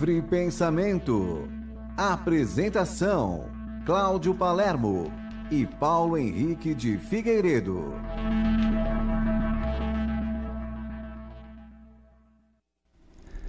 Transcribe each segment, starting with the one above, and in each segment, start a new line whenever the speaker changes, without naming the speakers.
Livre Pensamento. Apresentação: Cláudio Palermo e Paulo Henrique de Figueiredo.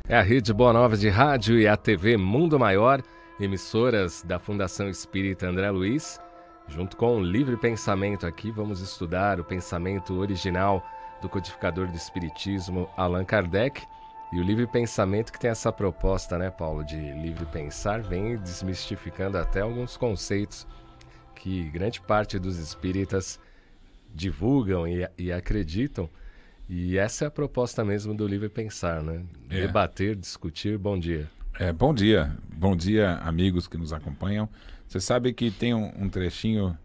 É a Rede Boa Nova de Rádio e a TV Mundo Maior, emissoras da Fundação Espírita André Luiz. Junto com o Livre Pensamento aqui, vamos estudar o pensamento original do codificador do Espiritismo, Allan Kardec. E o livre pensamento que tem essa proposta, né, Paulo, de livre pensar, vem desmistificando até alguns conceitos que grande parte dos espíritas divulgam e, e acreditam. E essa é a proposta mesmo do livre pensar, né? É. Debater, discutir. Bom dia. É, bom dia. Bom dia, amigos que nos acompanham. Você sabe que tem um, um trechinho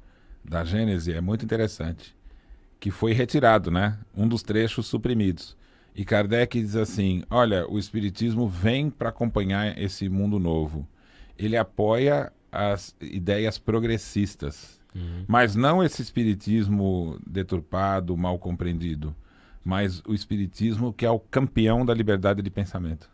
da Gênese, é muito interessante, que foi retirado, né? Um dos trechos suprimidos. E Kardec diz assim: olha, o Espiritismo vem para acompanhar esse mundo novo. Ele apoia as ideias progressistas, uhum. mas não esse Espiritismo deturpado, mal compreendido, mas o Espiritismo que é o campeão da liberdade de pensamento.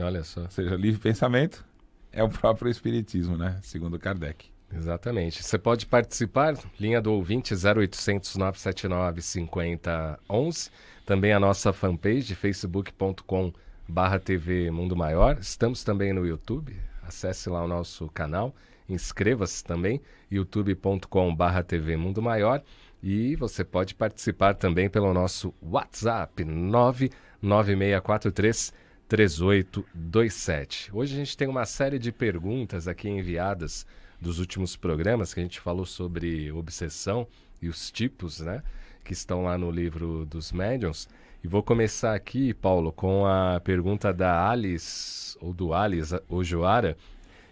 Olha só. Ou seja, livre
pensamento é o próprio Espiritismo, né? Segundo Kardec. Exatamente. Você pode participar, linha do ouvinte 0800 979 5011. Também a nossa fanpage, facebook.com barra TV Mundo Maior. Estamos também no YouTube, acesse lá o nosso canal, inscreva-se também, youtube.com barra TV Mundo Maior. E você pode participar também pelo nosso WhatsApp 99643 3827. Hoje a gente tem uma série de perguntas aqui enviadas dos últimos programas, que a gente falou sobre obsessão e os tipos, né? Que estão lá no livro dos médiums. E vou começar aqui, Paulo, com a pergunta da Alice, ou do Alice Ojoara.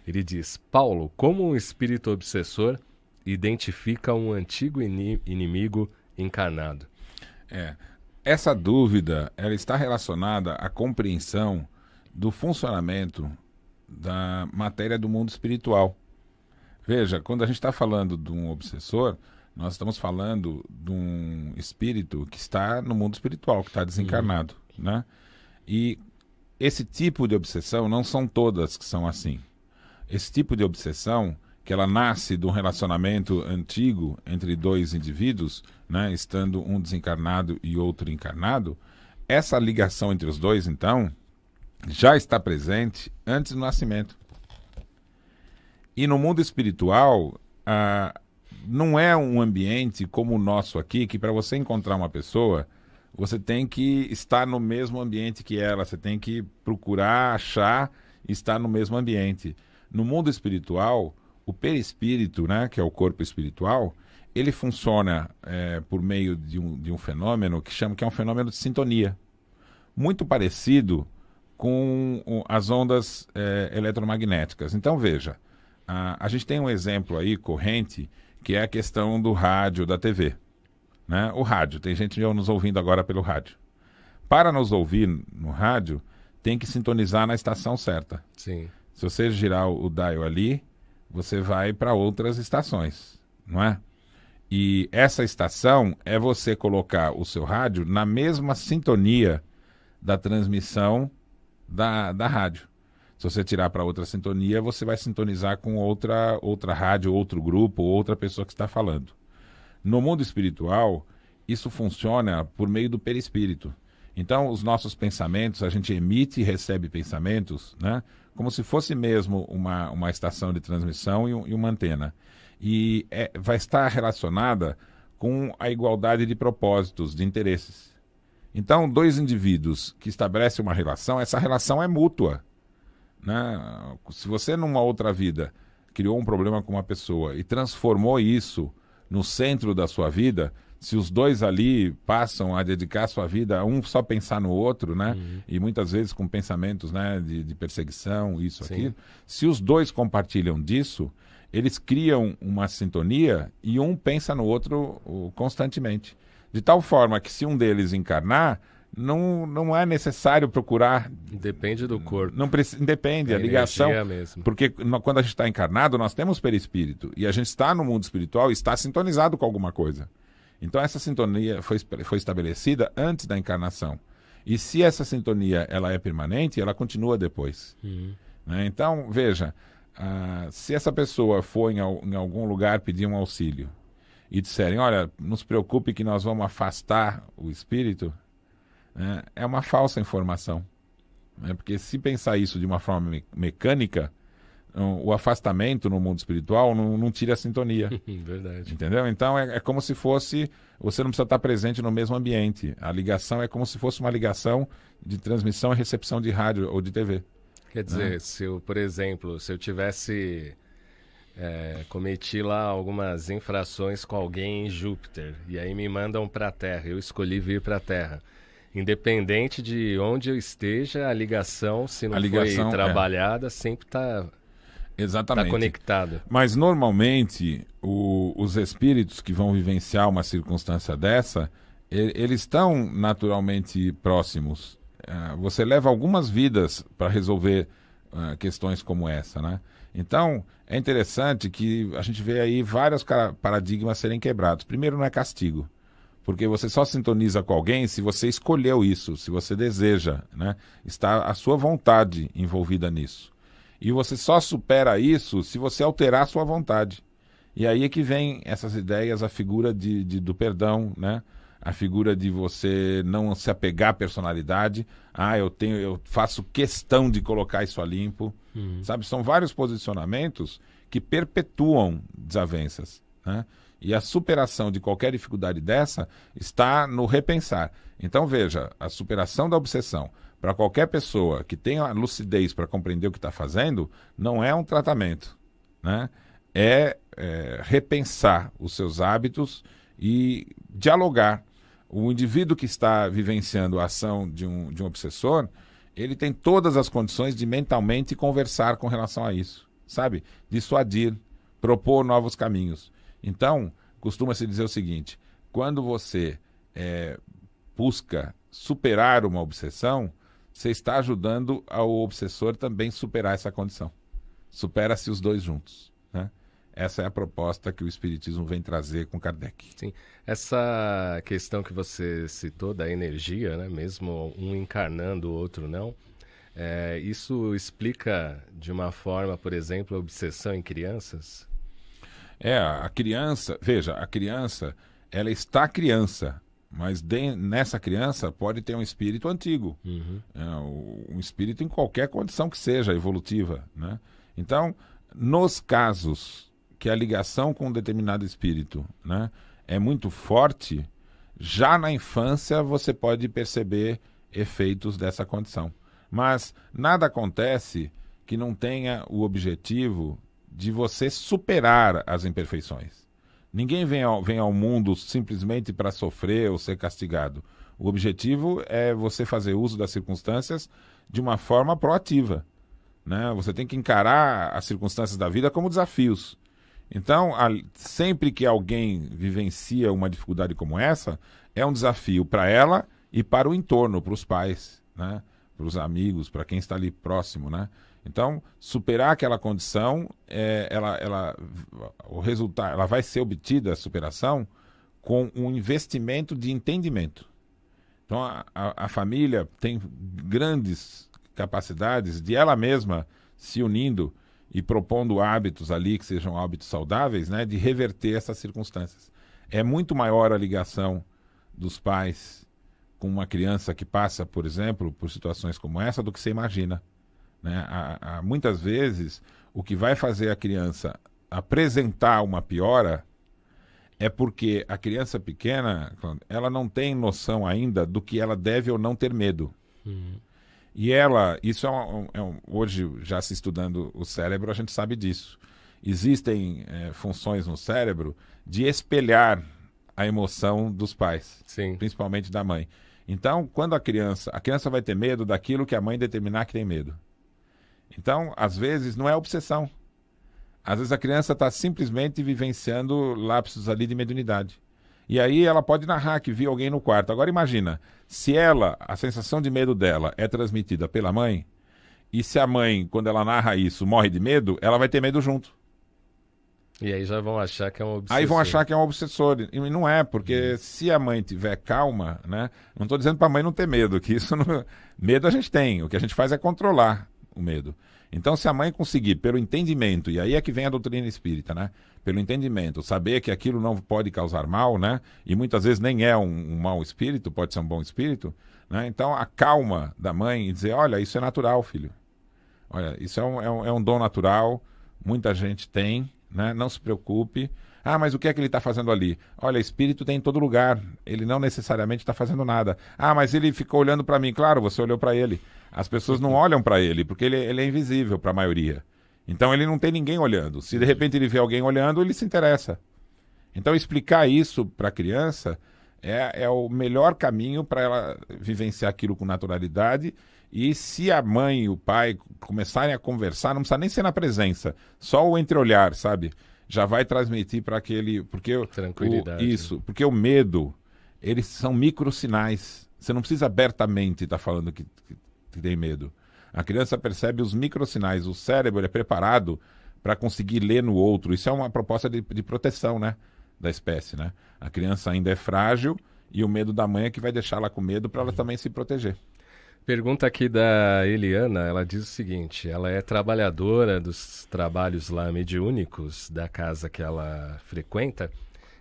Ele diz: Paulo, como um espírito obsessor identifica um antigo inimigo encarnado? É, essa
dúvida ela está relacionada à compreensão do funcionamento da matéria do mundo espiritual. Veja, quando a gente está falando de um obsessor, nós estamos falando de um espírito que está no mundo espiritual, que está desencarnado, uhum. né? E esse tipo de obsessão não são todas que são assim. Esse tipo de obsessão que ela nasce de um relacionamento antigo entre dois indivíduos, né, estando um desencarnado e outro encarnado, essa ligação entre os dois, então, já está presente antes do nascimento. E no mundo espiritual, ah, não é um ambiente como o nosso aqui, que para você encontrar uma pessoa, você tem que estar no mesmo ambiente que ela, você tem que procurar, achar, estar no mesmo ambiente. No mundo espiritual, o perispírito, né, que é o corpo espiritual, ele funciona é, por meio de um, de um fenômeno que chama que é um fenômeno de sintonia, muito parecido com as ondas é, eletromagnéticas. Então veja, a, ah, a gente tem um exemplo aí corrente que é a questão do rádio, da TV. Né? O rádio, tem gente nos ouvindo agora pelo rádio. Para nos ouvir no rádio, tem que sintonizar na estação certa. Sim. Se você girar o, o dial ali, você vai para outras estações, não é? E essa estação é você colocar o seu rádio na mesma sintonia da transmissão da, da rádio. Se você tirar para outra sintonia, você vai sintonizar com outra, outra rádio, outro grupo, outra pessoa que está falando. No mundo espiritual, isso funciona por meio do perispírito. Então, os nossos pensamentos, a gente emite e recebe pensamentos, né? Como se fosse mesmo uma, uma estação de transmissão e, e uma antena. E é, vai estar relacionada com a igualdade de propósitos, de interesses. Então, dois indivíduos que estabelecem uma relação, essa relação é mútua né? Se você, numa outra vida, criou um problema com uma pessoa e transformou isso no centro da sua vida, se os dois ali passam a dedicar sua vida a um só pensar no outro, né? Uhum. E muitas vezes com pensamentos, né, de, de perseguição, isso Sim. aquilo. Se os dois compartilham disso, eles criam uma sintonia e um pensa no outro constantemente. De tal forma que se um deles encarnar, não, não é necessário procurar. Depende do corpo. Não precisa, depende, a, a ligação. Mesmo. Porque quando a gente está encarnado, nós temos perispírito. E a gente está no mundo espiritual e está sintonizado com alguma coisa. Então essa sintonia foi, foi estabelecida antes da encarnação. E se essa sintonia ela é permanente, ela continua depois. Uhum. Né? Então, veja, uh, se essa pessoa for em, em algum lugar pedir um auxílio e disserem, olha, não se preocupe que nós vamos afastar o espírito, né, é uma falsa informação. Né? Porque se pensar isso de uma forma me mecânica, o afastamento no mundo espiritual não, não tira a sintonia.
Verdade.
Entendeu? Então é, é, como se fosse. Você não precisa estar presente no mesmo ambiente. A ligação é como se fosse uma ligação de transmissão e recepção de rádio ou de TV.
Quer dizer, né? se eu, por exemplo, se eu tivesse. É, cometi lá algumas infrações com alguém em Júpiter e aí me mandam para a Terra. Eu escolhi vir para a Terra. Independente de onde eu esteja, a ligação, se não a ligação, foi é. trabalhada, é. sempre está tá Exatamente. Tá conectada.
Mas normalmente o, os espíritos que vão vivenciar uma circunstância dessa, ele, eles estão naturalmente próximos. É, você leva algumas vidas para resolver uh, questões como essa, né? Então, é interessante que a gente vê aí vários paradigmas serem quebrados. Primeiro não é castigo. Porque você só sintoniza com alguém se você escolheu isso, se você deseja, né? Está a sua vontade envolvida nisso. E você só supera isso se você alterar a sua vontade. E aí é que vem essas ideias, a figura de, de do perdão, né? a figura de você não se apegar à personalidade. Ah, eu tenho, eu faço questão de colocar isso a limpo. Uhum. Sabe, são vários posicionamentos que perpetuam desavenças, né? E a superação de qualquer dificuldade dessa está no repensar. Então, veja, a superação da obsessão para qualquer pessoa que tenha lucidez para compreender o que está fazendo, não é um tratamento. Né? É, é repensar os seus hábitos e dialogar. O indivíduo que está vivenciando a ação de um, de um obsessor, ele tem todas as condições de mentalmente conversar com relação a isso, sabe? Dissuadir, propor novos caminhos. Então, costuma-se dizer o seguinte: quando você é, busca superar uma obsessão, você está ajudando ao obsessor também superar essa condição. Supera-se os dois juntos. Né? Essa é a proposta que o Espiritismo vem
trazer com Kardec. Sim. Essa questão que você citou da energia, né? mesmo um encarnando o outro não, é, isso explica de uma forma, por exemplo, a obsessão em crianças? É, a criança,
veja, a criança, ela está criança, mas de, nessa criança pode ter um espírito antigo, uhum. é, um espírito em qualquer condição que seja evolutiva, né? Então, nos casos que a ligação com um determinado espírito, né, é muito forte, já na infância você pode perceber efeitos dessa condição. Mas nada acontece que não tenha o objetivo de você superar as imperfeições. Ninguém vem ao, vem ao mundo simplesmente para sofrer ou ser castigado. O objetivo é você fazer uso das circunstâncias de uma forma proativa. Né? Você tem que encarar as circunstâncias da vida como desafios. Então, a, sempre que alguém vivencia uma dificuldade como essa, é um desafio para ela e para o entorno, para os pais, né? para os amigos, para quem está ali próximo. Né? Então, superar aquela condição, é, ela, ela, o resultado, ela vai ser obtida a superação com um investimento de entendimento. Então, a, a, a família tem grandes capacidades de ela mesma se unindo e propondo hábitos ali que sejam hábitos saudáveis, né, de reverter essas circunstâncias. É muito maior a ligação dos pais com uma criança que passa, por exemplo, por situações como essa do que você imagina. Né? muitas vezes, o que vai fazer a criança apresentar uma piora é porque a criança pequena ela não tem noção ainda do que ela deve ou não ter medo. Uhum. E ela, isso é, um, é um, hoje já se estudando o cérebro, a gente sabe disso. Existem é, funções no cérebro de espelhar a emoção dos pais, Sim. principalmente da mãe. Então, quando a criança, a criança vai ter medo daquilo que a mãe determinar que tem medo. Então, às vezes, não é obsessão. Às vezes a criança está simplesmente vivenciando lapsos ali de mediunidade. E aí ela pode narrar que viu alguém no quarto. Agora imagina, se ela, a sensação de medo dela é transmitida pela mãe, e se a mãe, quando ela narra isso, morre de medo, ela vai ter medo junto.
E aí já vão achar que é um obsessor. Aí vão achar que
é um obsessor. E não é, porque uhum. se a mãe tiver calma, né? Não estou dizendo para a mãe não ter medo, que isso não... Medo a gente tem, o que a gente faz é controlar o medo. Então, se a mãe conseguir, pelo entendimento, e aí é que vem a doutrina espírita, né? Pelo entendimento, saber que aquilo não pode causar mal, né? E muitas vezes nem é um, um mau espírito, pode ser um bom espírito, né? Então, a calma da mãe e dizer: olha, isso é natural, filho. Olha, isso é um, é um, é um dom natural, muita gente tem, né? Não se preocupe. Ah, mas o que é que ele está fazendo ali? Olha, espírito tem em todo lugar. Ele não necessariamente está fazendo nada. Ah, mas ele ficou olhando para mim. Claro, você olhou para ele. As pessoas não olham para ele, porque ele, é, ele é invisível para a maioria. Então ele não tem ninguém olhando. Se de repente ele vê alguém olhando, ele se interessa. Então explicar isso para a criança é, é o melhor caminho para ela vivenciar aquilo com naturalidade e se a mãe e o pai começarem a conversar, não precisa nem ser na presença, só o entreolhar, sabe? já vai transmitir para aquele. Porque Tranquilidade. O, né? isso, porque o medo, eles são microsinais. Você não precisa abertamente estar tá falando que, que, que, tem medo. A criança percebe os microsinais. O cérebro é preparado para conseguir ler no outro. Isso é uma proposta de, de proteção, né? Da espécie, né? A criança ainda é frágil e o medo da mãe é que vai deixar ela com medo para ela uhum. também se
proteger. Pergunta aqui da Eliana, ela diz o seguinte: ela é trabalhadora dos trabalhos lá mediúnicos da casa que ela frequenta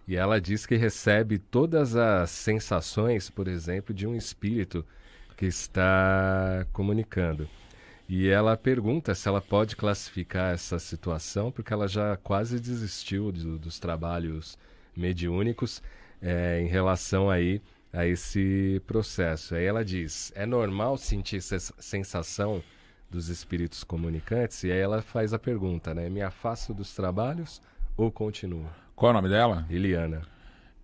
e ela diz que recebe todas as sensações, por exemplo, de um espírito que está comunicando. E ela pergunta se ela pode classificar essa situação, porque ela já quase desistiu do, dos trabalhos mediúnicos é, em relação aí a esse processo. Aí ela diz: é normal sentir essa sensação dos espíritos comunicantes? E aí ela faz a pergunta, né? Me afasto dos trabalhos ou continuo?
Qual é o nome dela? Eliana.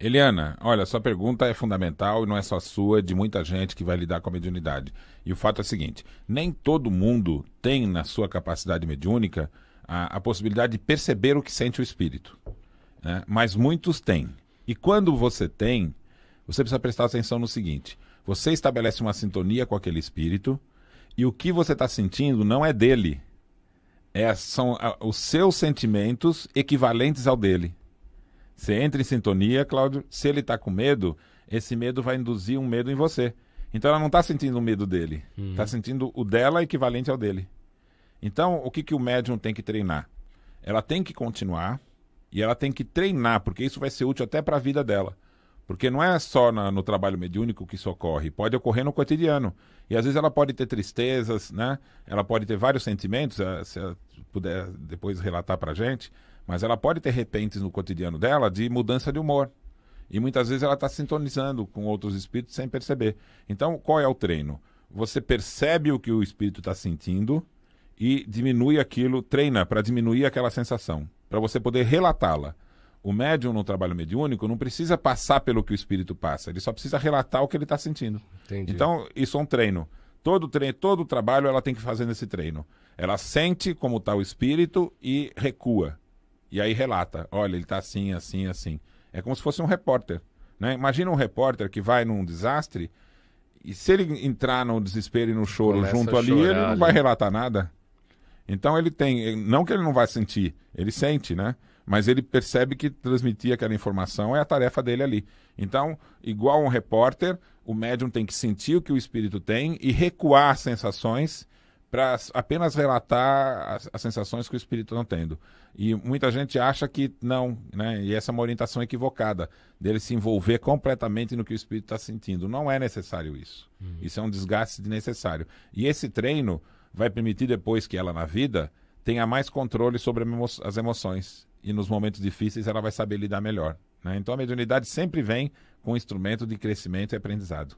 Eliana, olha, sua pergunta é fundamental e não é só sua, é de muita gente que vai lidar com a mediunidade. E o fato é o seguinte: nem todo mundo tem na sua capacidade mediúnica a, a possibilidade de perceber o que sente o espírito. Né? Mas muitos têm. E quando você tem, você precisa prestar atenção no seguinte: você estabelece uma sintonia com aquele espírito e o que você está sentindo não é dele. É, são os seus sentimentos equivalentes ao dele. Você entra em sintonia, Cláudio. Se ele está com medo, esse medo vai induzir um medo em você. Então ela não está sentindo o medo dele, está uhum. Tá sentindo o dela equivalente ao dele. Então o que, que o médium tem que treinar? Ela tem que continuar e ela tem que treinar, porque isso vai ser útil até para a vida dela. Porque não é só na, no trabalho mediúnico que isso ocorre, pode ocorrer no cotidiano. E às vezes ela pode ter tristezas, né? Ela pode ter vários sentimentos, eh, se ela puder depois relatar a gente, mas ela pode ter repentes no cotidiano dela de mudança de humor. E muitas vezes ela está sintonizando com outros espíritos sem perceber. Então, qual é o treino? Você percebe o que o espírito está sentindo e diminui aquilo, treina para diminuir aquela sensação, para você poder relatá-la. O médium no trabalho mediúnico não precisa passar pelo que o espírito passa, ele só precisa relatar o que ele está sentindo. Entendi. Então, isso é um treino. Todo treino, todo trabalho ela tem que fazer nesse treino. Ela sente como está o espírito e recua. E aí relata: olha, ele está assim, assim, assim. É como se fosse um repórter. Né? Imagina um repórter que vai num desastre e se ele entrar no desespero e no choro Começa junto ali, chorar, ele não vai relatar nada. Então ele tem, não que ele não vai sentir, ele sente, né? mas ele percebe que transmitir aquela informação é a tarefa dele ali. Então, igual um repórter, o médium tem que sentir o que o espírito tem e recuar as sensações para apenas relatar as, as, sensações que o espírito não tendo. E muita gente acha que não, né? E essa é uma orientação equivocada dele se envolver completamente no que o espírito está sentindo. Não é necessário isso. Uhum. Isso é um desgaste desnecessário. E esse treino vai permitir depois que ela na vida tenha mais controle sobre emo as emoções e nos momentos difíceis ela vai saber lidar melhor. Né? Então a mediunidade sempre vem com um instrumento de crescimento e aprendizado.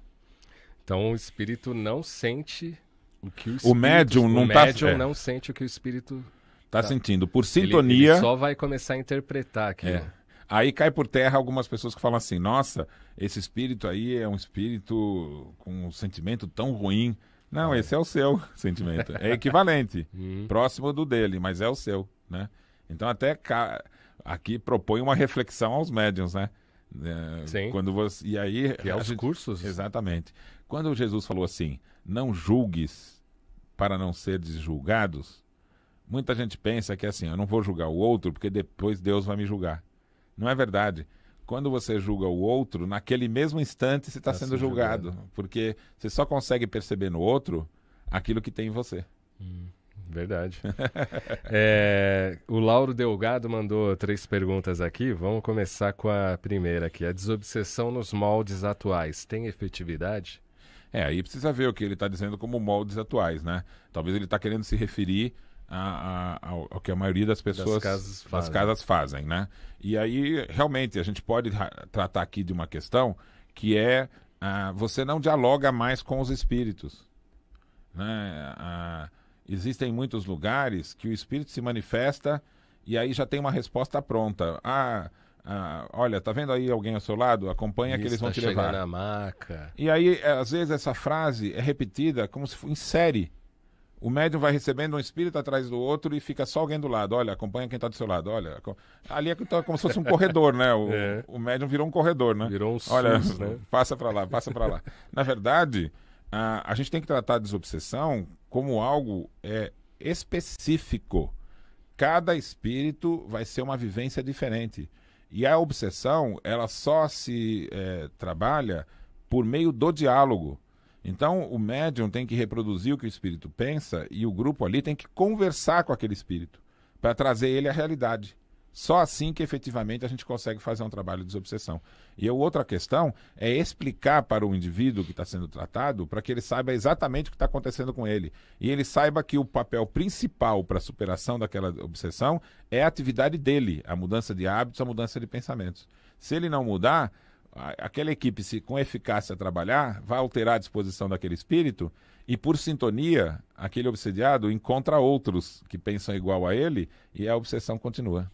Então o
espírito não sente o que o espírito, o médium não, o tá, médium é. não sente o que o espírito está tá. sentindo. Por sintonia. Ele, ele, só vai começar a interpretar aquilo. É. Aí cai por terra
algumas pessoas que falam assim: nossa, esse espírito aí é um espírito com um sentimento tão ruim. Não, é. esse é o seu sentimento. É equivalente, uhum. próximo do dele, mas é o seu, né? Então até aqui propõe uma reflexão aos médiums, né? É, Sim. Quando você, e aí e é aos gente, cursos. Exatamente. Quando Jesus falou assim: "Não julgues para não seres julgados", muita gente pensa que é assim, eu não vou julgar o outro porque depois Deus vai me julgar. Não é verdade. Quando você julga o outro, naquele mesmo instante você está tá sendo julgado, julgado, porque você só
consegue perceber no outro aquilo que tem em você. Hum. Verdade. é, o Lauro Delgado mandou três perguntas aqui. Vamos começar com a primeira aqui. A desobsessão nos moldes atuais tem efetividade? É, aí
precisa ver o que ele está dizendo como moldes atuais, né? Talvez ele está querendo se referir a, a, ao, ao, que a maioria das pessoas das casas, das casas, fazem, né? E aí, realmente, a gente pode tratar aqui de uma questão que é ah, você não dialoga mais com os espíritos. Né? Ah, existem muitos lugares que o espírito se manifesta e aí já tem uma resposta pronta. Ah, ah, olha, tá vendo aí alguém ao seu lado? Acompanha Isso que eles vão tá te levar. Na maca. E aí, é, às vezes, essa frase é repetida como se fosse em série. O médium vai recebendo um espírito atrás do outro e fica só alguém do lado. Olha, acompanha quem está do seu lado. Olha, ali é tá como se fosse um corredor, né? O, é. o médium virou um corredor, né? Virou um SUS, Olha, né? passa para lá, passa para lá. Na verdade, a, a gente tem que tratar a desobsessão como algo é, específico. Cada espírito vai ser uma vivência diferente. E a obsessão, ela só se é, trabalha por meio do diálogo. Então, o médium tem que reproduzir o que o espírito pensa e o grupo ali tem que conversar com aquele espírito para trazer ele à realidade. Só assim que efetivamente a gente consegue fazer um trabalho de desobsessão. E a outra questão é explicar para o indivíduo que está sendo tratado para que ele saiba exatamente o que está acontecendo com ele. E ele saiba que o papel principal para a superação daquela obsessão é a atividade dele, a mudança de hábitos, a mudança de pensamentos. Se ele não mudar, aquela equipe, se com eficácia trabalhar, vai alterar a disposição daquele espírito e, por sintonia, aquele obsediado encontra outros que pensam igual a ele e a obsessão continua.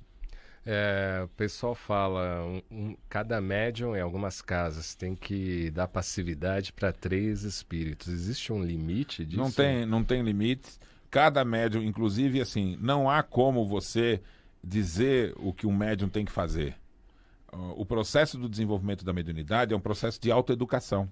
É, o pessoal fala, um, um, cada médium em algumas casas tem que dar passividade para três espíritos. Existe um limite disso? Não tem,
não tem limite. Cada médium, inclusive assim, não há como você dizer o que um médium tem que fazer. O processo do desenvolvimento da mediunidade é um processo de autoeducação.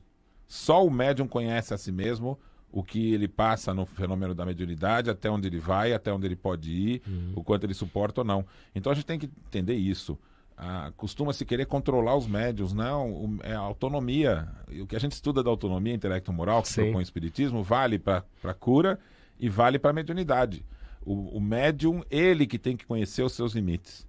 Só o médium conhece a si mesmo o que ele passa no fenômeno da mediunidade, até onde ele vai, até onde ele pode ir, uhum. o quanto ele suporta ou não. Então a gente tem que entender isso. Ah, costuma-se querer controlar os médios, não, né? o, é a autonomia. O que a gente estuda da autonomia intelecto-moral, que Sim. propõe o espiritismo, vale para a cura e vale para a mediunidade. O, o médium, ele que tem que conhecer os seus limites.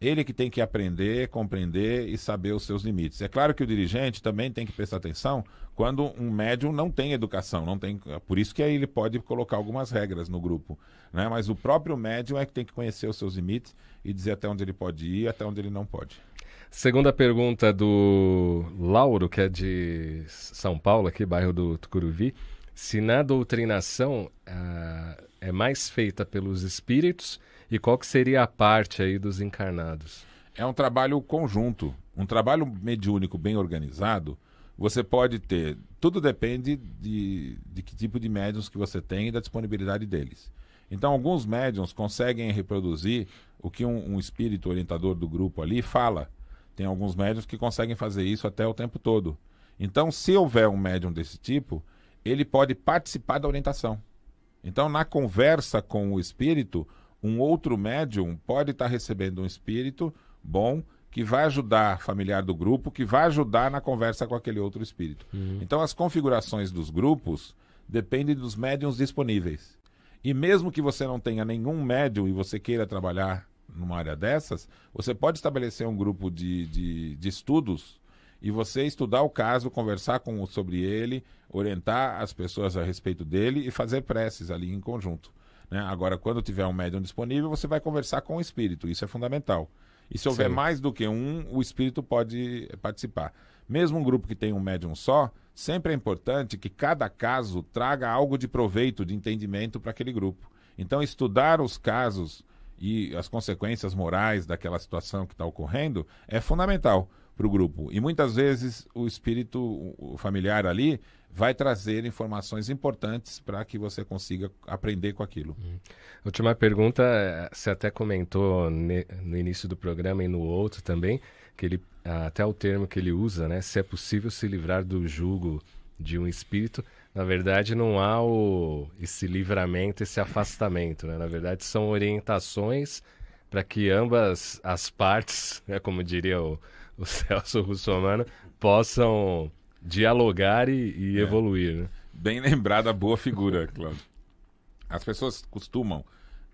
Ele que tem que aprender, compreender e saber os seus limites. É claro que o dirigente também tem que prestar atenção quando um médium não tem educação, não tem, por isso que aí ele pode colocar algumas regras no grupo, né? Mas o próprio médium é que tem que conhecer os seus limites e dizer até onde ele pode ir, e até onde ele não
pode. Segunda pergunta do Lauro, que é de São Paulo, aqui, bairro do Tucuruvi. Se na doutrinação ah, é mais feita pelos espíritos e qual que seria a parte aí dos encarnados? É um trabalho conjunto. Um
trabalho mediúnico bem organizado, você pode ter. Tudo depende de, de que tipo de médiums que você tem e da disponibilidade deles. Então, alguns médiums conseguem reproduzir o que um, um espírito orientador do grupo ali fala. Tem alguns médiums que conseguem fazer isso até o tempo todo. Então, se houver um médium desse tipo, ele pode participar da orientação. Então, na conversa com o espírito, um outro médium pode estar tá recebendo um espírito bom que vai ajudar familiar do grupo, que vai ajudar na conversa com aquele outro espírito. Uhum. Então as configurações dos grupos dependem dos médiums disponíveis. E mesmo que você não tenha nenhum médium e você queira trabalhar numa área dessas, você pode estabelecer um grupo de, de, de estudos e você estudar o caso, conversar com sobre ele, orientar as pessoas a respeito dele e fazer preces ali em conjunto. Né? Agora, quando tiver um médium disponível, você vai conversar com o espírito, isso é fundamental. E se houver Sim. mais do que um, o espírito pode participar. Mesmo um grupo que tem um médium só, sempre é importante que cada caso traga algo de proveito, de entendimento para aquele grupo. Então, estudar os casos e as consequências morais daquela situação que está ocorrendo é fundamental para o grupo. E muitas vezes o espírito familiar ali vai trazer informações importantes para que você consiga aprender com aquilo.
Hum. Última pergunta, eh, você até comentou ne, no início do programa e no outro também, que ele ah, até o termo que ele usa, né, se é possível se livrar do jugo de um espírito, na verdade não há o, esse livramento, esse afastamento, né? Na verdade são orientações para que ambas as partes, né, como diria o, o Celso Russomano, possam dialogar e, e é. evoluir. Né?
Bem lembrada, boa figura, Cláudio. As pessoas costumam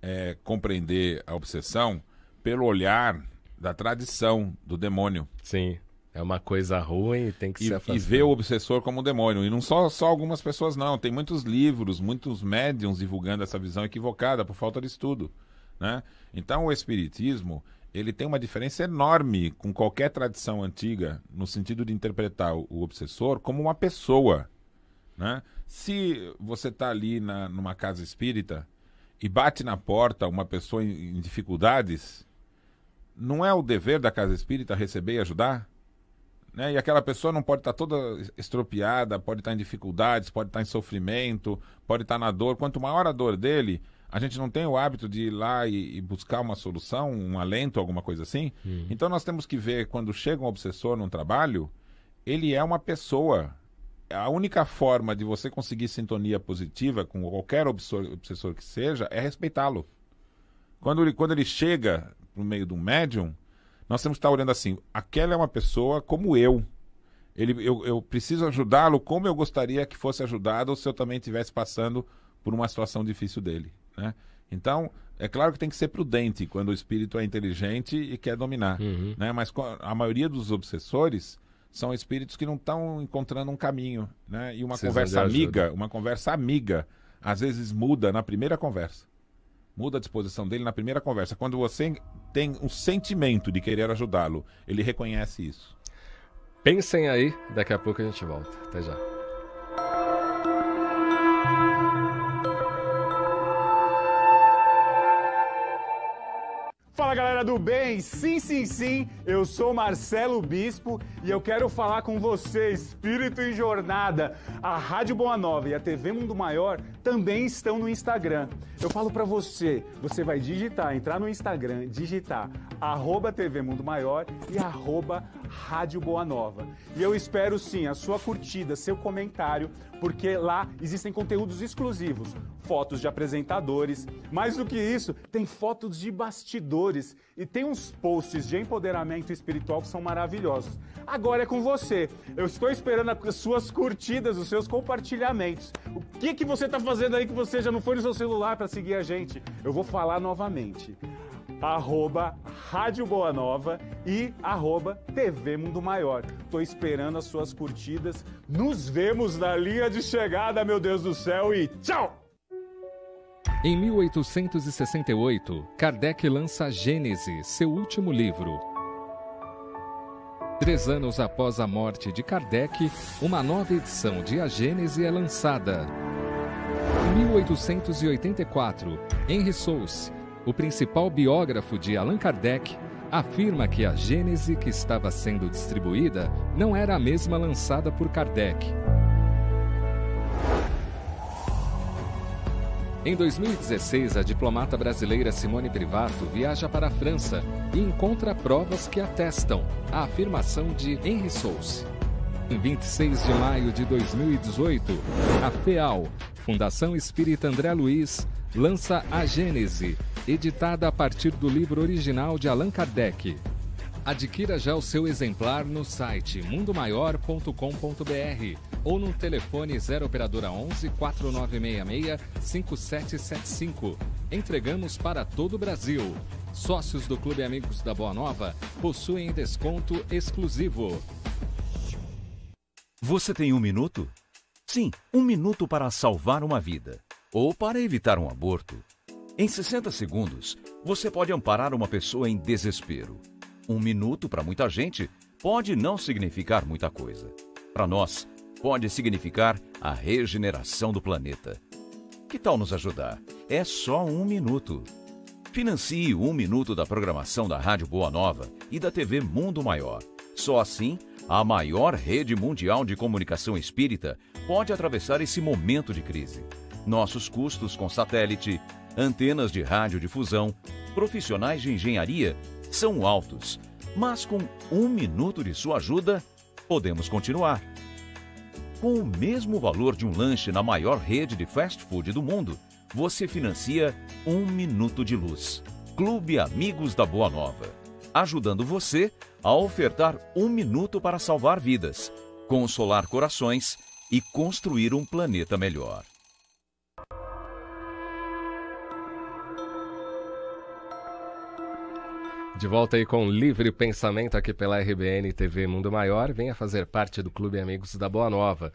é, compreender a obsessão pelo olhar da tradição do demônio. Sim. É uma coisa ruim e tem que e, se afastar. E ver o obsessor como um demônio. E não só, só algumas pessoas, não. Tem muitos livros, muitos médiums divulgando essa visão equivocada por falta de estudo. Né? Então, o Espiritismo ele tem uma diferença enorme com qualquer tradição antiga, no sentido de interpretar o, obsessor como uma pessoa. Né? Se você está ali na, numa casa espírita e bate na porta uma pessoa em, em dificuldades, não é o dever da casa espírita receber e ajudar? Né? E aquela pessoa não pode estar tá toda estropiada, pode estar tá em dificuldades, pode estar tá em sofrimento, pode estar tá na dor. Quanto maior a dor dele, a gente não tem o hábito de ir lá e, e buscar uma solução, um alento, alguma coisa assim. Uhum. Então nós temos que ver quando chega um obsessor num trabalho, ele é uma pessoa. A única forma de você conseguir sintonia positiva com qualquer obsessor, obsessor que seja é respeitá-lo. Quando ele, quando ele chega no meio de um médium, nós temos que estar olhando assim: aquela é uma pessoa como eu. Ele, eu, eu preciso ajudá-lo como eu gostaria que fosse ajudado se eu também estivesse passando por uma situação difícil dele. Né? Então, é claro que tem que ser prudente quando o espírito é inteligente e quer dominar. Uhum. Né? Mas a maioria dos obsessores são espíritos que não estão encontrando um caminho. Né? E uma conversa amiga, uma conversa amiga, às vezes muda na primeira conversa. Muda a disposição dele na primeira conversa. Quando você tem um sentimento de querer ajudá-lo, ele reconhece isso.
Pensem aí, daqui a pouco a gente volta. Até já.
Fala galera do bem, sim, sim, sim, eu sou Marcelo Bispo e eu quero falar com você, Espírito em Jornada. A Rádio Boa Nova e a TV Mundo Maior também estão no Instagram. Eu falo para você, você vai digitar, entrar no Instagram, digitar arroba TV Mundo Maior e arroba Rádio Boa Nova. E eu espero sim a sua curtida, seu comentário, porque lá existem conteúdos exclusivos, fotos de apresentadores, mais do que isso, tem fotos de bastidores e tem uns posts de empoderamento espiritual que são maravilhosos. Agora é com você. Eu estou esperando as suas curtidas, os seus compartilhamentos. O que que você está fazendo aí que você já não foi no seu celular para seguir a gente? Eu vou falar novamente arroba Rádio Boa Nova e arroba TV Mundo Maior. Tô esperando as suas curtidas. Nos vemos na linha de chegada, meu Deus do céu, e tchau!
Em 1868, Kardec lança Gênese, seu último livro. Três anos após a morte de Kardec, uma nova edição de A Gênese é lançada. Em 1884, Henry Souce, o principal biógrafo de Allan Kardec, afirma que a Gênese que estava sendo distribuída não era a mesma lançada por Kardec. Em 2016, a diplomata brasileira Simone Privato viaja para a França e encontra provas que atestam a afirmação de Henri Souce. Em 26 de maio de 2018, a FEAL, Fundação Espírita André Luiz, lança A Gênese, editada a partir do livro original de Allan Kardec. Adquira já o seu exemplar no site mundomaior.com.br ou no telefone 0 operadora 11 4966 5775. Entregamos para todo o Brasil. Sócios do Clube Amigos da Boa Nova possuem desconto exclusivo.
Você tem um minuto? Sim, um minuto para salvar uma vida ou para evitar um aborto. Em 60 segundos, você pode amparar uma pessoa em desespero. Um minuto para muita gente pode não significar muita coisa. Para nós, pode significar a regeneração do planeta. Que tal nos ajudar? É só um minuto. Financie um minuto da programação da Rádio Boa Nova e da TV Mundo Maior. Só assim a maior rede mundial de comunicação espírita, pode atravessar esse momento de crise. Nossos custos com satélite, antenas de radiodifusão, profissionais de engenharia são altos, mas com um minuto de sua ajuda, podemos continuar. Com o mesmo valor de um lanche na maior rede de fast food do mundo, você financia um minuto de luz. Clube Amigos da Boa Nova ajudando você a ofertar um minuto para salvar vidas, consolar corações e construir um planeta melhor.
De volta aí com Livre Pensamento aqui pela RBN TV Mundo Maior. Venha fazer parte do Clube Amigos da Boa Nova,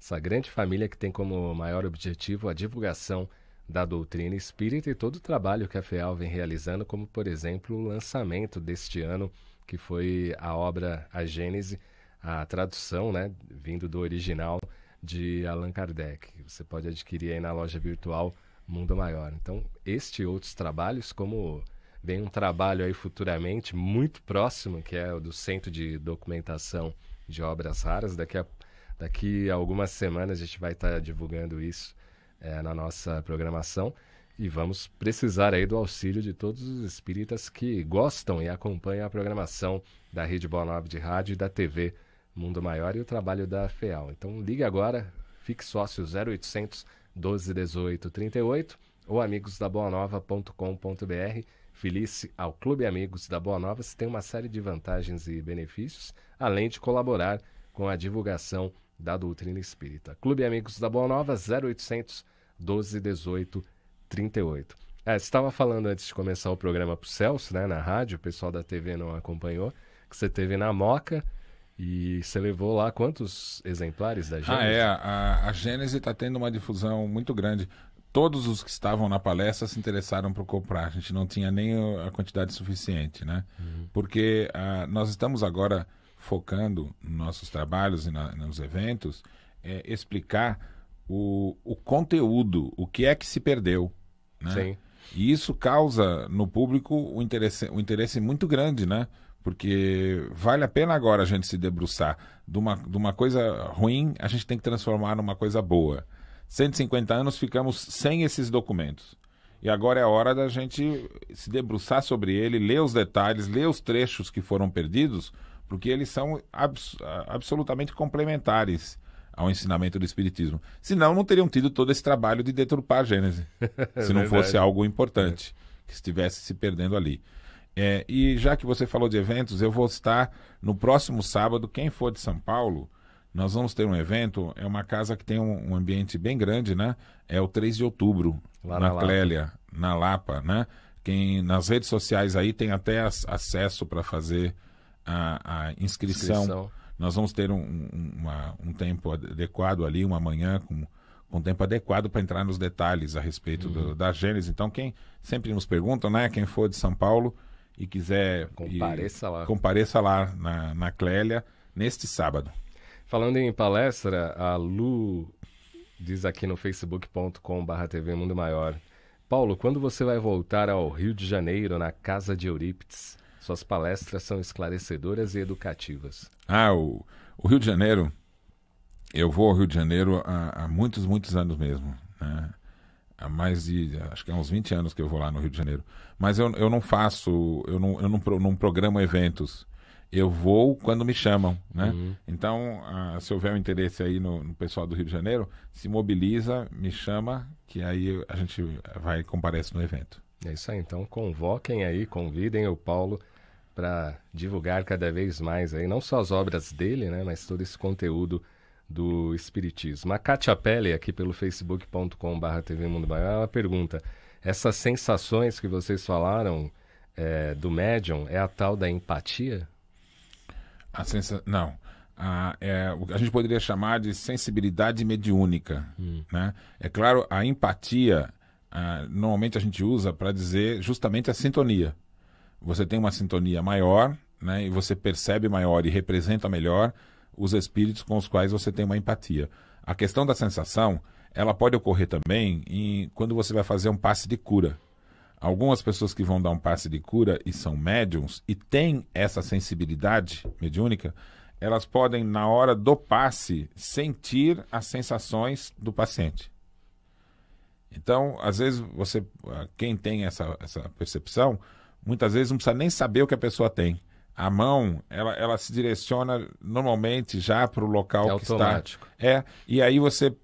essa grande família que tem como maior objetivo a divulgação da doutrina espírita e todo o trabalho que a FEAL vem realizando, como, por exemplo, o lançamento deste ano, que foi a obra A Gênese, a tradução, né, vindo do original de Allan Kardec. Você pode adquirir aí na loja virtual Mundo Maior. Então, este e outros trabalhos, como vem um trabalho aí futuramente muito próximo, que é o do Centro de Documentação de Obras Raras, daqui a, daqui a algumas semanas a gente vai estar tá divulgando isso é, na nossa programação. E vamos precisar aí do auxílio de todos os espíritas que gostam e acompanham a programação da Rede Boa Nova de Rádio e da TV Mundo Maior e o trabalho da FEAL. Então ligue agora, fique sócio 0800 12 18 38 ou amigosdaboanova.com.br. Felice ao Clube Amigos da Boa Nova, se tem uma série de vantagens e benefícios, além de colaborar com a divulgação da doutrina espírita. Clube Amigos da Boa Nova, 0800 12 18 38. É, você estava falando antes de começar o programa para o Celso, né, na rádio, o pessoal da TV não acompanhou, que você teve na Moca e você levou lá quantos exemplares da Gênese? Ah, é.
A, a Gênese está tendo uma difusão muito grande. Todos os que estavam na palestra se interessaram por comprar. A gente não tinha nem a quantidade suficiente, né? Uhum. Porque uh, nós estamos agora focando nos nossos trabalhos e na, nos eventos, é explicar o, o conteúdo, o que é que se perdeu. Né? Sim. E isso causa no público um interesse, um interesse muito grande, né? Porque vale a pena agora a gente se debruçar. De uma, de uma coisa ruim, a gente tem que transformar numa coisa boa. 150 anos ficamos sem esses documentos. E agora é a hora da gente se debruçar sobre ele, ler os detalhes, ler os trechos que foram perdidos, porque eles são abs absolutamente complementares ao ensinamento do Espiritismo. Senão, não teriam tido todo esse trabalho de deturpar a Gênese, é se não fosse algo importante que estivesse se perdendo ali. É, e já que você falou de eventos, eu vou estar no próximo sábado. Quem for de São Paulo, nós vamos ter um evento. É uma casa que tem um, um ambiente bem grande, né? É o 3 de outubro, Lá na, na Clélia, na Lapa, né? Quem nas redes sociais aí tem até as, acesso para fazer a, a inscrição. inscrição. Nós vamos ter um, uma, um tempo adequado ali, uma manhã com com tempo adequado para entrar nos detalhes a respeito uhum. do, da Gênesis. Então, quem sempre nos pergunta né? Quem for de São Paulo e quiser. Compareça e, lá. Compareça lá na, na Clélia
neste sábado. Falando em palestra, a Lu diz aqui no facebook.com/barra TV Mundo Maior. Paulo, quando você vai voltar ao Rio de Janeiro, na Casa de Eurípides? Suas palestras são esclarecedoras e educativas.
Ah, o, o Rio de Janeiro. Eu vou ao Rio de Janeiro há, há muitos, muitos anos mesmo. Né? há mais de acho que há uns 20 anos que eu vou lá no Rio de Janeiro. Mas eu, eu não faço, eu não, eu não, não programo eventos. Eu vou quando me chamam, né? Uhum. Então, ah, se houver um interesse aí no, no, pessoal do Rio de Janeiro, se mobiliza, me chama, que aí a gente vai comparece no evento.
É isso aí, então convoquem aí, convidem o Paulo para divulgar cada vez mais aí, não só as obras dele, né, mas todo esse conteúdo do Espiritismo. A Kátia Pelle, aqui pelo facebook.com.br ela pergunta, essas sensações que vocês falaram é, do médium é a tal da empatia? A sensa...
Não. A, é, a gente poderia chamar de sensibilidade mediúnica. Hum. Né? É claro, a empatia, a, normalmente a gente usa para dizer justamente a sintonia você tem uma sintonia maior, né? E você percebe maior e representa melhor os espíritos com os quais você tem uma empatia. A questão da sensação, ela pode ocorrer também em, quando você vai fazer um passe de cura. Algumas pessoas que vão dar um passe de cura e são médiums e têm essa sensibilidade mediúnica, elas podem, na hora do passe, sentir as sensações do paciente. Então, às vezes, você, ah, quem tem essa, essa percepção, muitas vezes não precisa nem saber o que a pessoa tem. A mão, ela, ela se direciona normalmente já para o local é que automático. está. É, e aí você,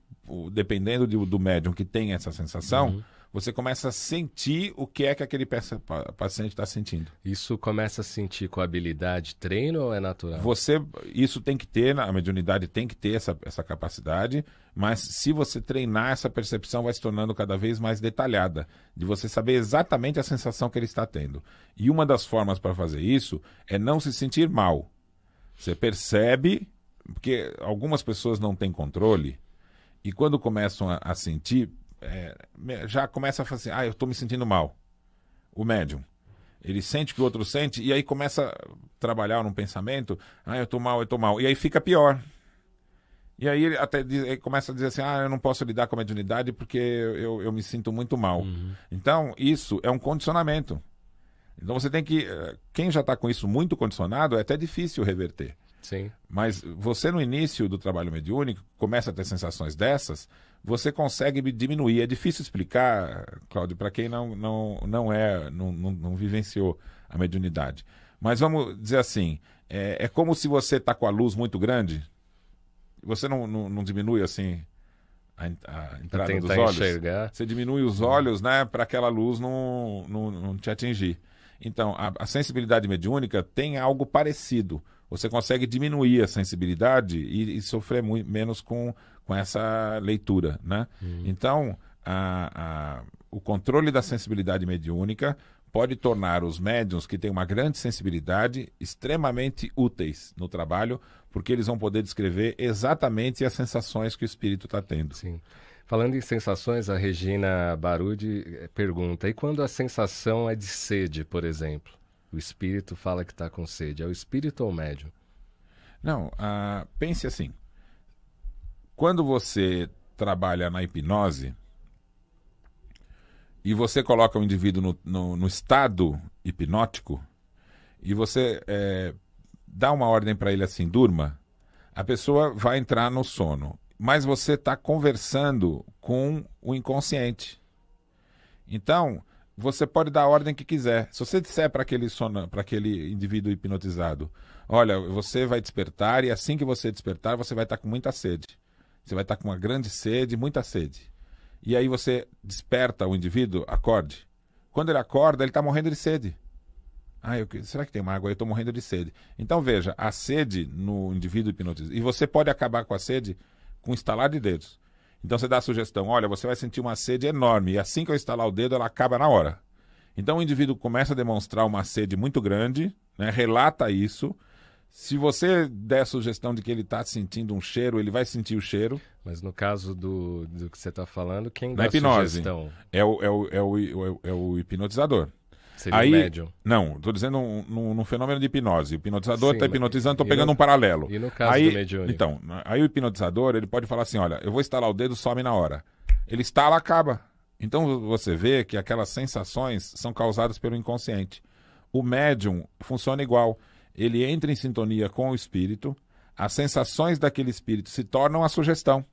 dependendo do, do médium que tem essa sensação, uhum você começa a sentir o que é que aquele paciente está sentindo. Isso começa a sentir com habilidade, treino ou é natural? Você, isso tem que ter, a mediunidade tem que ter essa, essa capacidade, mas se você treinar, essa percepção vai se tornando cada vez mais detalhada, de você saber exatamente a sensação que ele está tendo. E uma das formas para fazer isso é não se sentir mal. Você percebe, porque algumas pessoas não têm controle, e quando começam a, a sentir, é, já começa a falar assim, ah, eu estou me sentindo mal. O médium. Ele sente que o outro sente e aí começa a trabalhar num pensamento, ah, eu estou mal, eu estou mal. E aí fica pior. E aí ele até diz, ele começa a dizer assim, ah, eu não posso lidar com a mediunidade porque eu, eu me sinto muito mal. Uhum. Então, isso é um condicionamento. Então você tem que. Eh, quem já está com isso muito condicionado, é até difícil reverter. Sim. Mas você, no início do trabalho mediúnico, começa a ter sensações dessas, você consegue diminuir. É difícil explicar, Cláudio, para quem não, não, não é, não, não, não, vivenciou a mediunidade. Mas vamos dizer assim: é, é como se você está com a luz muito grande, você não, não, não diminui assim a, a entrada dos olhos. Enxergar. Você diminui os uhum. olhos né, para aquela luz não, não, não te atingir. Então, a, a sensibilidade mediúnica tem algo parecido você consegue diminuir a sensibilidade e, e sofrer muito, menos com, com essa leitura, né? Uhum. Então, a, a, o controle da sensibilidade mediúnica pode tornar os médiums que têm uma grande sensibilidade extremamente úteis no trabalho,
porque eles vão poder descrever exatamente as sensações que o espírito está tendo. Sim. Falando em sensações, a Regina Barudi eh, pergunta: e quando a sensação é de sede, por exemplo? o espírito fala que está com sede? É o espírito ou o médium? Não, ah, pense assim. Quando você trabalha na
hipnose e você coloca o indivíduo no, no, no estado hipnótico e você é, dá uma ordem para ele assim, durma, a pessoa vai entrar no sono. Mas você está conversando com o inconsciente. Então, você pode dar a ordem que quiser. Se você disser para aquele sono, para aquele indivíduo hipnotizado, olha, você vai despertar e assim que você despertar, você vai estar tá com muita sede. Você vai estar tá com uma grande sede, muita sede. E aí você desperta o indivíduo, acorde. Quando ele acorda, ele está morrendo de sede. Ah, eu, será que tem uma água? Eu estou morrendo de sede. Então veja, a sede no indivíduo hipnotizado. E você pode acabar com a sede com um estalar de dedos. Então você dá a sugestão: olha, você vai sentir uma sede enorme e assim que eu instalar o dedo, ela acaba na hora. Então o indivíduo começa a demonstrar uma sede muito grande, né, relata isso. Se você der a sugestão de que ele está sentindo um cheiro, ele vai sentir o cheiro. Mas no caso do, do que você está falando, quem dá a sugestão? É o, é, o, é, o, é, o, é o hipnotizador. Seria aí, um médium. Não, estou dizendo um, um, um, fenômeno de hipnose. O hipnotizador está hipnotizando, estou pegando no, um paralelo. E no caso aí, do mediúnico? Então, aí o hipnotizador ele pode falar assim, olha, eu vou instalar o dedo, some na hora. Ele instala, acaba. Então você vê que aquelas sensações são causadas pelo inconsciente. O médium funciona igual. Ele entra em sintonia com o espírito, as sensações daquele espírito se tornam a sugestão.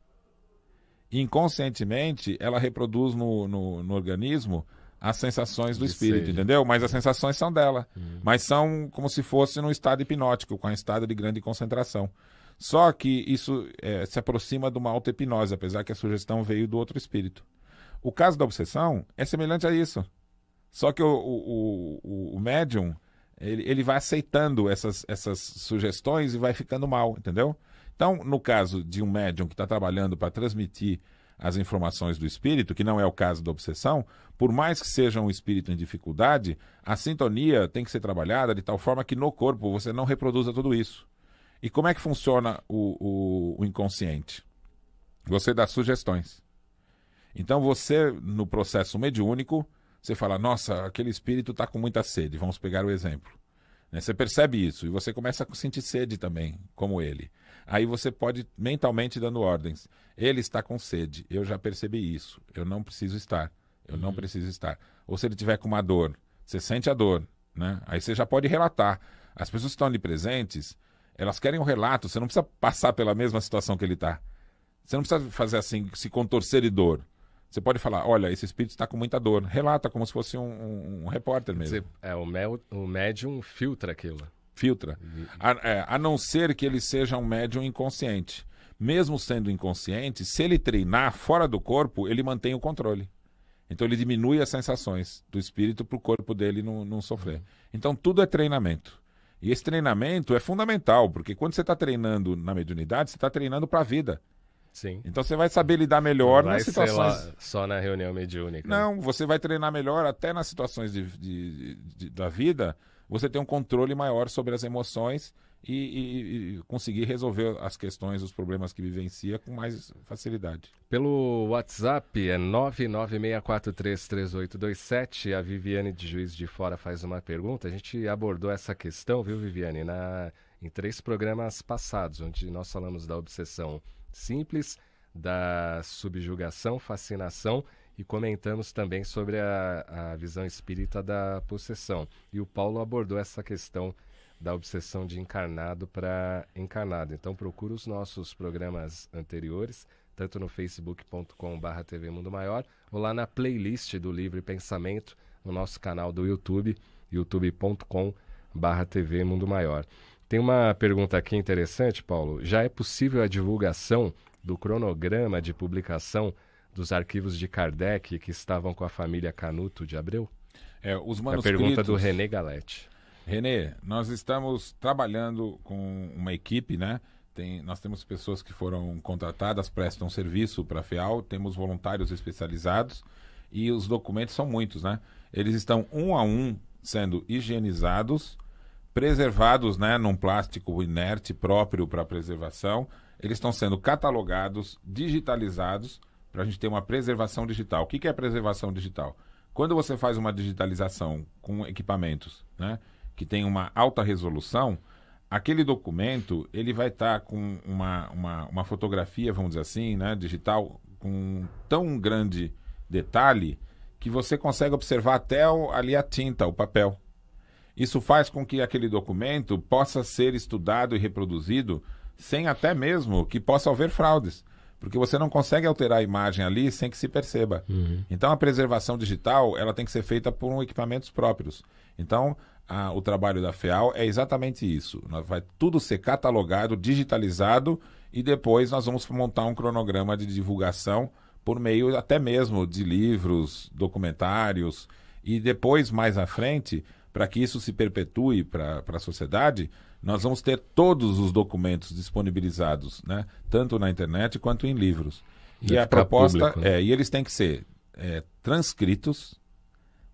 Inconscientemente, ela reproduz no, no, no organismo as sensações do espírito, entendeu? Mas as sensações são dela. Hum. Mas são como se fosse num estado hipnótico, com um estado de grande concentração. Só que isso é, se aproxima de uma auto-hipnose, apesar que a sugestão veio do outro espírito. O caso da obsessão é semelhante a isso. Só que o, o, o, o médium, ele, ele vai aceitando essas, essas sugestões e vai ficando mal, entendeu? Então, no caso de um médium que está trabalhando para transmitir as informações do espírito, que não é o caso da obsessão, por mais que seja um espírito em dificuldade, a sintonia tem que ser trabalhada de tal forma que no corpo você não reproduza tudo isso. E como é que funciona o, o, o inconsciente? Você dá sugestões. Então você, no processo mediúnico, você fala, nossa, aquele espírito está com muita sede, vamos pegar o exemplo. Né, você percebe isso e você começa a sentir sede também, como ele. Aí você pode mentalmente dando ordens. Ele está com sede, eu já percebi isso. Eu não preciso estar. Eu uhum. não preciso estar. Ou se ele tiver com uma dor, você sente a dor, né? Aí você já pode relatar. As pessoas que estão ali presentes, elas querem um relato, você não precisa passar pela mesma situação que ele está. Você não precisa fazer assim, se contorcer de dor. Você pode falar, olha, esse espírito está com muita dor. Relata como se fosse um, um, um repórter mesmo. Dizer, é, o, mel, o médium filtra aquilo filtra. A, é, a não ser que ele seja um médium inconsciente. Mesmo sendo inconsciente, se ele treinar fora do corpo, ele mantém o controle. Então ele diminui as sensações do espírito para o corpo dele não, não sofrer. Uhum. Então tudo é treinamento. E esse treinamento é fundamental, porque quando você está treinando na mediunidade, você está treinando para a vida. Sim. Então você vai saber lidar melhor vai nas situações. Lá, só na reunião mediúnica. Não, você vai treinar melhor até nas situações de, de, de, da vida você tem um controle maior sobre as emoções e, e, e, conseguir
resolver as questões, os problemas que vivencia com
mais facilidade.
Pelo WhatsApp é 996433827. A Viviane de Juiz de Fora faz uma pergunta. A gente abordou essa questão, viu, Viviane, na, em três programas passados, onde nós falamos da obsessão simples, da subjugação, fascinação e comentamos também sobre a, a visão espírita da possessão. E o Paulo abordou essa questão da obsessão de encarnado para encarnado. Então procura os nossos programas anteriores, tanto no facebook.com.br TV Mundo Maior, ou lá na playlist do Livre Pensamento, no nosso canal do YouTube, youtube.com.br TV Mundo Maior. Tem uma pergunta aqui interessante, Paulo. Já é possível a divulgação do cronograma de publicação dos arquivos de Kardec que estavam com a família Canuto de Abreu? É, os manuscritos... É a pergunta do René Galete.
René, nós estamos trabalhando com uma equipe, né? Tem, nós temos pessoas que foram contratadas, prestam serviço para a FEAL, temos voluntários especializados e os documentos são muitos, né? Eles estão um a um sendo higienizados, preservados, né, num plástico inerte próprio para preservação. Eles estão sendo catalogados, digitalizados para a gente ter uma preservação digital. O que, que é preservação digital? Quando você faz uma digitalização com equipamentos né, que tem uma alta resolução, aquele documento ele vai estar tá com uma, uma, uma, fotografia, vamos dizer assim, né, digital, com tão grande detalhe que você consegue observar até o, ali a tinta, o papel. Isso faz com que aquele documento possa ser estudado e reproduzido sem até mesmo que possa haver fraudes porque você não consegue alterar a imagem ali sem que se perceba. Uhum. Então a preservação digital ela tem que ser feita por um equipamentos próprios. Então a, o trabalho da FEAL é exatamente isso. vai tudo ser catalogado, digitalizado e depois nós vamos montar um cronograma de divulgação por meio até mesmo de livros, documentários e depois mais à frente para que isso se perpetue para a sociedade, nós vamos ter todos os documentos disponibilizados, né? tanto na internet quanto em livros. E, a proposta público, né? é, e eles têm que ser é, transcritos,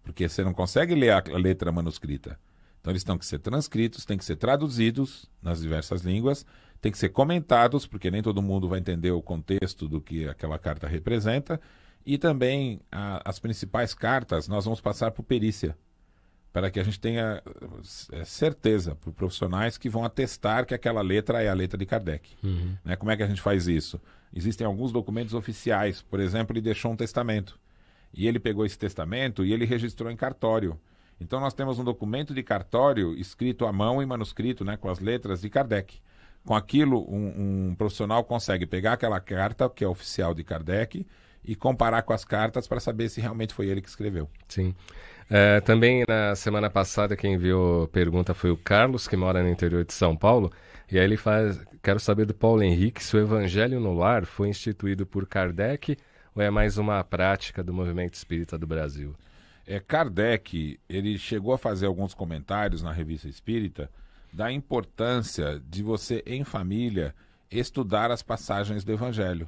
porque você não consegue ler a letra manuscrita. Então eles têm que ser transcritos, têm que ser traduzidos nas diversas línguas, têm que ser comentados, porque nem todo mundo vai entender o contexto do que aquela carta representa. E também a, as principais cartas nós vamos passar por perícia para que a gente tenha eh, certeza para profissionais que vão atestar que aquela letra é a letra de Kardec. Uhum. Né? Como é que a gente faz isso? Existem alguns documentos oficiais, por exemplo, ele deixou um testamento. E ele pegou esse testamento e ele registrou em cartório. Então nós temos um documento de cartório escrito à mão e manuscrito, né, com as letras de Kardec. Com aquilo, um, um profissional consegue pegar aquela carta que é oficial de Kardec e comparar com as cartas para saber se realmente foi ele que escreveu.
Sim. É, também na semana passada quem enviou pergunta foi o Carlos, que mora no interior de São Paulo. E aí ele faz, quero saber do Paulo Henrique se o Evangelho no Lar foi instituído por Kardec ou é mais uma prática do movimento espírita do Brasil? É, Kardec, ele chegou a fazer
alguns comentários na Revista Espírita da importância de você, em família, estudar as passagens do Evangelho.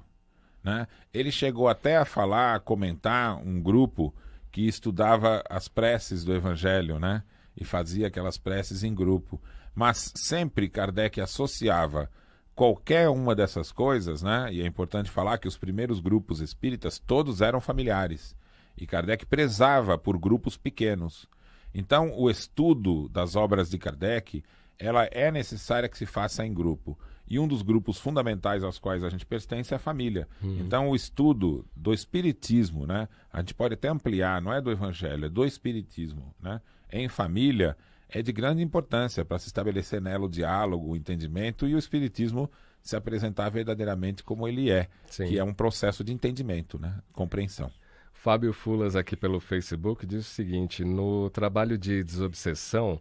Né? Ele chegou até a falar, a comentar um grupo que estudava as preces do Evangelho, né? E fazia aquelas preces em grupo. Mas sempre Kardec associava qualquer uma dessas coisas, né? E é importante falar que os primeiros grupos espíritas todos eram familiares. E Kardec prezava por grupos pequenos. Então, o estudo das obras de Kardec, ela é necessária que se faça em grupo. E um dos grupos fundamentais aos quais a gente pertence é a família. Hum. Então, o estudo do espiritismo, né? A gente pode até ampliar, não é do evangelho, é do espiritismo, né? Em família é de grande importância para se estabelecer nela o diálogo, o entendimento e o espiritismo se apresentar verdadeiramente como ele é, Sim. que é um processo de entendimento, né?
Compreensão. Fábio Fulas aqui pelo Facebook diz o seguinte: no trabalho de desobsessão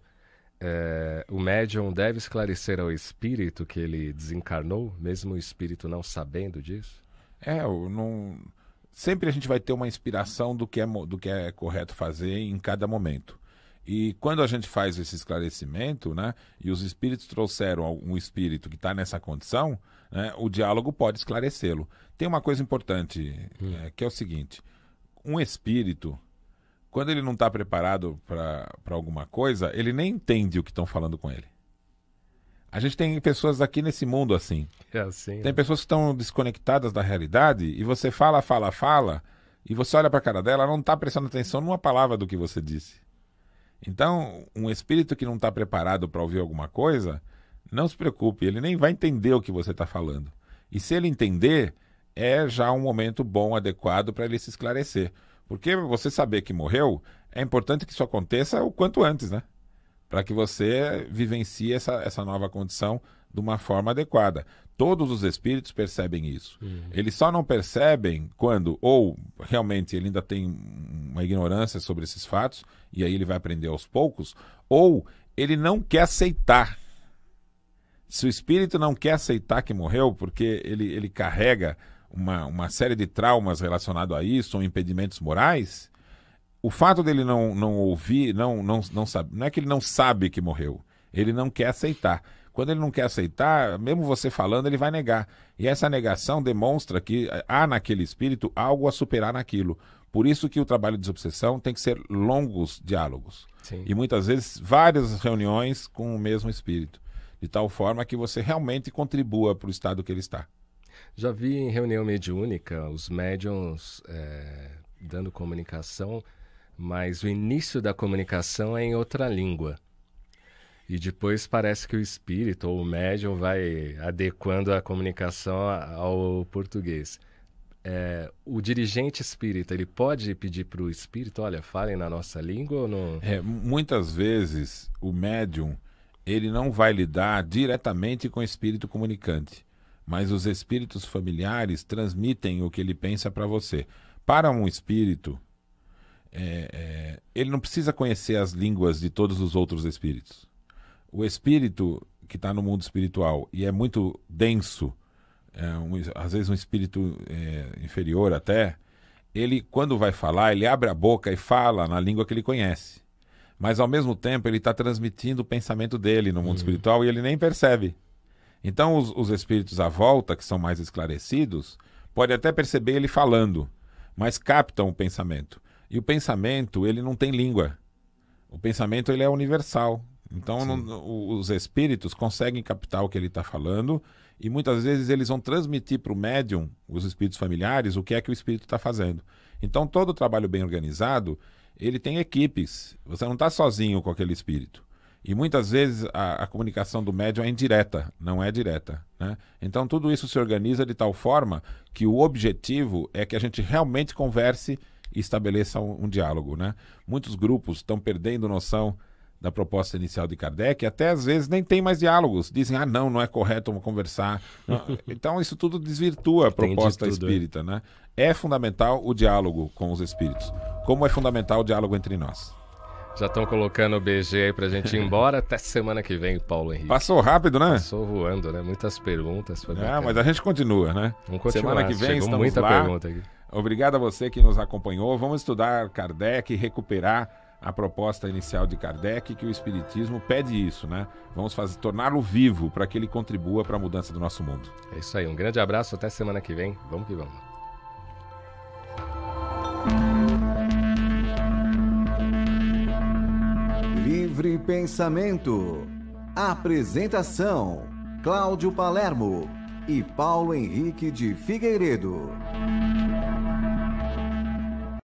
é, o médium deve esclarecer ao espírito que ele desencarnou, mesmo o espírito não sabendo disso? É, não... sempre
a gente vai ter uma inspiração do que, é, do que é correto fazer em cada momento. E quando a gente faz esse esclarecimento, né, e os espíritos trouxeram um espírito que está nessa condição, né, o diálogo pode esclarecê-lo. Tem uma coisa importante, hum. é, que é o seguinte: um espírito quando ele não está preparado para alguma coisa, ele nem entende o que estão falando com ele. A gente tem pessoas aqui nesse mundo assim. É assim. Tem né? pessoas que estão desconectadas da realidade e você fala, fala, fala, e você olha para a cara dela, ela não está prestando atenção numa palavra do que você disse. Então, um espírito que não está preparado para ouvir alguma coisa, não se preocupe, ele nem vai entender o que você está falando. E se ele entender, é já um momento bom, adequado para ele se esclarecer. Porque você saber que morreu, é importante que isso aconteça o quanto antes, né? Para que você vivencie essa, essa nova condição de uma forma adequada. Todos os espíritos percebem isso. Uhum. Eles só não percebem quando, ou realmente ele ainda tem uma ignorância sobre esses fatos, e aí ele vai aprender aos poucos, ou ele não quer aceitar. Se o espírito não quer aceitar que morreu, porque ele, ele carrega uma, uma série de traumas relacionados a isso, ou impedimentos morais, o fato dele não, não ouvir, não, não, não sabe, não é que ele não sabe que morreu, ele não quer aceitar. Quando ele não quer aceitar, mesmo você falando, ele vai negar. E essa negação demonstra que eh, há naquele espírito algo a superar naquilo. Por isso que o trabalho de desobsessão tem que ser longos diálogos. Sim. E muitas vezes várias reuniões com o mesmo espírito. De tal forma que você realmente contribua
para o estado que ele está. Já vi em reunião mediúnica os médiums é, dando comunicação, mas o início da comunicação é em outra língua. E depois parece que o espírito ou o médium vai adequando a comunicação ao português. É, o dirigente espírita ele pode pedir para o espírito, olha, falem na nossa língua ou não? É, muitas
vezes o médium ele não vai lidar diretamente com o espírito comunicante mas os espíritos familiares transmitem o que ele pensa para você. Para um espírito, é, é, ele não precisa conhecer as línguas de todos os outros espíritos. O espírito que está no mundo espiritual e é muito denso, é um, às vezes um espírito é, inferior até, ele, quando vai falar, ele abre a boca e fala na língua que ele conhece. Mas, ao mesmo tempo, ele está transmitindo o pensamento dele no mundo hum. espiritual e ele nem percebe. Então, os, os espíritos à volta, que são mais esclarecidos, podem até perceber ele falando, mas captam o pensamento. E o pensamento, ele não tem língua. O pensamento, ele é universal. Então, não, os espíritos conseguem captar o que ele está falando e muitas vezes eles vão transmitir para o médium, os espíritos familiares, o que é que o espírito está fazendo. Então, todo trabalho bem organizado, ele tem equipes. Você não está sozinho com aquele espírito. E muitas vezes a, a, comunicação do médium é indireta, não é direta. Né? Então tudo isso se organiza de tal forma que o objetivo é que a gente realmente converse e estabeleça um, um diálogo. Né? Muitos grupos estão perdendo noção da proposta inicial de Kardec, até às vezes nem tem mais diálogos. Dizem, ah, não, não é correto conversar. então isso tudo desvirtua a proposta tudo, é. espírita. É. Né? é fundamental o diálogo com os espíritos, como é fundamental o diálogo entre nós.
Já estão colocando o BG aí pra gente ir embora. Até semana que vem, Paulo Henrique. Passou rápido, né? Passou voando, né? Muitas perguntas. Foi ah, mas a gente continua, né? Vamos continuar. Semana que vem Chegou estamos muita lá. pergunta aqui. Obrigado a você
que nos acompanhou. Vamos estudar Kardec e recuperar a proposta inicial de Kardec, que o Espiritismo pede isso, né? Vamos fazer torná-lo vivo para que ele contribua para a mudança do nosso
mundo. É isso aí. Um grande abraço. Até semana que vem. Vamos que vamos.
Livre Pensamento. Apresentação: Cláudio Palermo e Paulo Henrique de Figueiredo.